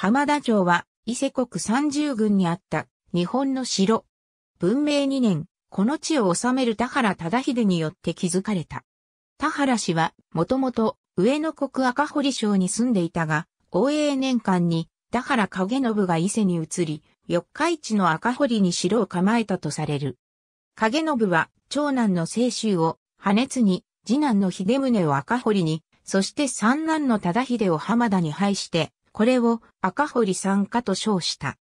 浜田町は伊勢国三十軍にあった日本の城。文明2年、この地を治める田原忠秀によって築かれた。田原氏はもともと上野国赤堀省に住んでいたが、応永年間に田原景信が伊勢に移り、四日市の赤堀に城を構えたとされる。景信は長男の清州を破熱に、次男の秀宗を赤堀に、そして三男の忠秀を浜田に配して、これを赤堀参加と称した。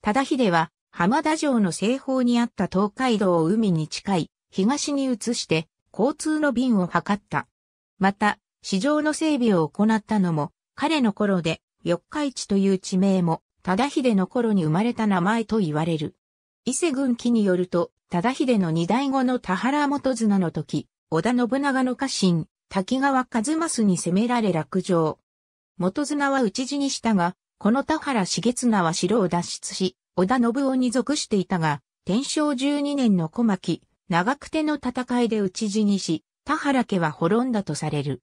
忠秀は、浜田城の西方にあった東海道を海に近い東に移して交通の便を図った。また、市場の整備を行ったのも彼の頃で四日市という地名も忠秀の頃に生まれた名前と言われる。伊勢軍記によると、忠秀の二代後の田原元綱の時、織田信長の家臣、滝川一益に攻められ落城。元綱は討ち死にしたが、この田原重綱は城を脱出し、織田信夫に属していたが、天正十二年の小牧、長久手の戦いで討ち死にし、田原家は滅んだとされる。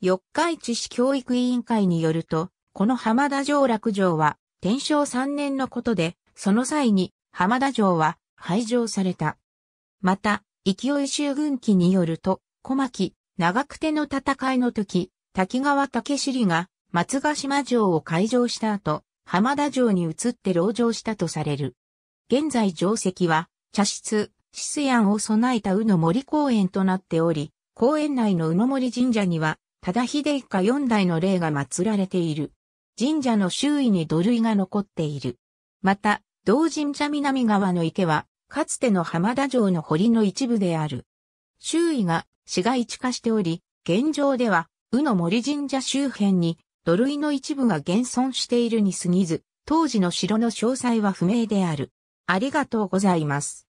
四日市市教育委員会によると、この浜田城落城は、天正三年のことで、その際に浜田城は廃城された。また、勢い衆軍記によると、小牧、長久手の戦いの時、滝川武尻が松ヶ島城を開城した後、浜田城に移って籠城したとされる。現在城跡は、茶室、シスヤンを備えた宇野森公園となっており、公園内の宇野森神社には、忠秀一家四代の霊が祀られている。神社の周囲に土塁が残っている。また、同神社南側の池は、かつての浜田城の堀の一部である。周囲が市街地化しており、現状では、宇野森神社周辺に土塁の一部が現存しているに過ぎず、当時の城の詳細は不明である。ありがとうございます。